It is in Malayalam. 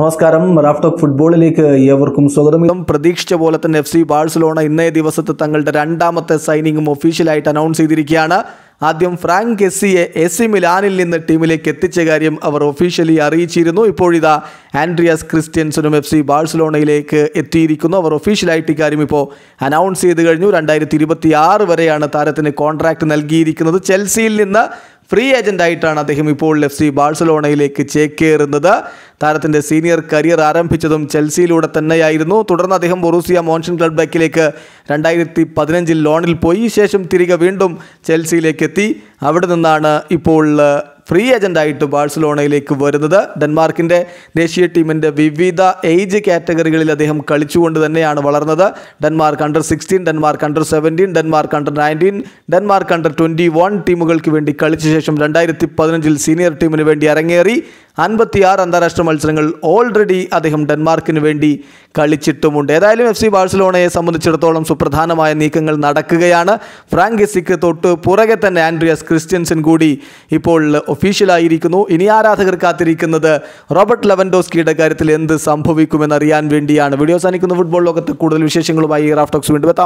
നമസ്കാരം റാഫ് ഫുട്ബോളിലേക്ക് ഏവർക്കും സ്വാഗതം പ്രതീക്ഷിച്ച പോലെ തന്നെ എഫ് സി ബാഴ്സലോണ ഇന്നേ ദിവസത്തെ തങ്ങളുടെ രണ്ടാമത്തെ സൈനിങ്ങും ഒഫീഷ്യലായിട്ട് അനൗൺസ് ചെയ്തിരിക്കുകയാണ് ആദ്യം ഫ്രാങ്ക് എസ്സിയെ എസ്സി മിലാനിൽ നിന്ന് ടീമിലേക്ക് എത്തിച്ച കാര്യം അവർ ഒഫീഷ്യലി അറിയിച്ചിരുന്നു ഇപ്പോഴിതാ ആൻഡ്രിയാസ് ക്രിസ്ത്യൻസനും എഫ് സി ബാഴ്സലോണയിലേക്ക് എത്തിയിരിക്കുന്നു അവർ ഒഫീഷ്യലായിട്ട് ഇക്കാര്യം ഇപ്പോൾ അനൗൺസ് ചെയ്ത് കഴിഞ്ഞു രണ്ടായിരത്തി ഇരുപത്തി ആറ് വരെയാണ് താരത്തിന് കോൺട്രാക്ട് നൽകിയിരിക്കുന്നത് ചെൽസിയിൽ നിന്ന് ഫ്രീ ഏജൻ്റായിട്ടാണ് അദ്ദേഹം ഇപ്പോൾ എഫ് സി ബാഴ്സലോണയിലേക്ക് ചേക്കേറുന്നത് താരത്തിൻ്റെ സീനിയർ കരിയർ ആരംഭിച്ചതും ചെൽസിയിലൂടെ തന്നെയായിരുന്നു തുടർന്ന് അദ്ദേഹം ബൊറൂസിയ മോൺഷൻ ക്ലബ് ബാക്കിലേക്ക് രണ്ടായിരത്തി പതിനഞ്ചിൽ ലോണിൽ പോയി ശേഷം തിരികെ വീണ്ടും ചെൽസിയിലേക്ക് എത്തി അവിടെ നിന്നാണ് ഇപ്പോൾ ഫ്രീ ഏജൻ്റായിട്ട് ബാഴ്സലോണയിലേക്ക് വരുന്നത് ഡെൻമാർക്കിൻ്റെ ദേശീയ ടീമിൻ്റെ വിവിധ ഏജ് കാറ്റഗറികളിൽ അദ്ദേഹം കളിച്ചുകൊണ്ട് തന്നെയാണ് വളർന്നത് Denmark under sixteen Denmark under seventeen Denmark under nineteen Denmark under twenty one ടീമുകൾക്ക് വേണ്ടി കളിച്ച ശേഷം രണ്ടായിരത്തി പതിനഞ്ചിൽ സീനിയർ ടീമിന് വേണ്ടി അരങ്ങേറി അൻപത്തിയാറ് അന്താരാഷ്ട്ര മത്സരങ്ങൾ ഓൾറെഡി അദ്ദേഹം ഡെൻമാർക്കിന് വേണ്ടി കളിച്ചിട്ടുമുണ്ട് ഏതായാലും എഫ് സി ബാഴ്സലോണയെ സംബന്ധിച്ചിടത്തോളം സുപ്രധാനമായ നീക്കങ്ങൾ നടക്കുകയാണ് ഫ്രാങ്കിസിക്ക് തൊട്ട് പുറകെ തന്നെ ആൻഡ്രിയസ് ക്രിസ്ത്യൻസൻ കൂടി ഇപ്പോൾ ഒഫീഷ്യലായിരിക്കുന്നു ഇനി ആരാധകർ കാത്തിരിക്കുന്നത് റോബർട്ട് ലെവൻഡോസ്കിയുടെ കാര്യത്തിൽ എന്ത് സംഭവിക്കുമെന്നറിയാൻ വേണ്ടിയാണ് വീഡിയോ സാനിക്കുന്ന ഫുട്ബോൾ ലോകത്ത് കൂടുതൽ വിശേഷങ്ങളുമായി റാഫ്റ്റോക്സ് വീണ്ടും എത്താം